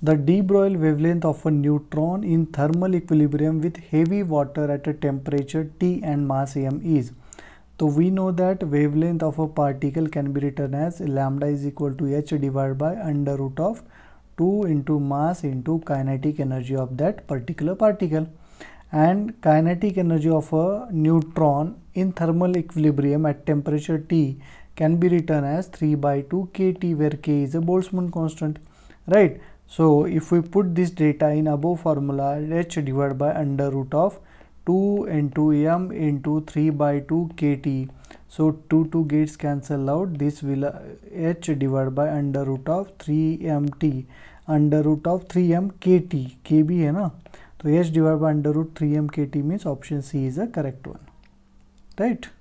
The de Broglie wavelength of a neutron in thermal equilibrium with heavy water at a temperature T and mass m is. So we know that wavelength of a particle can be written as lambda is equal to h divided by under root of 2 into mass into kinetic energy of that particular particle. And kinetic energy of a neutron in thermal equilibrium at temperature T can be written as 3 by 2 kT where K is a Boltzmann constant. Right so if we put this data in above formula h divided by under root of 2 into m into 3 by 2 kt. So 2 2 gates cancel out this will uh, h divided by under root of 3 mt under root of 3 m kt kb hai na. So h divided by under root 3 m kt means option C is the correct one right.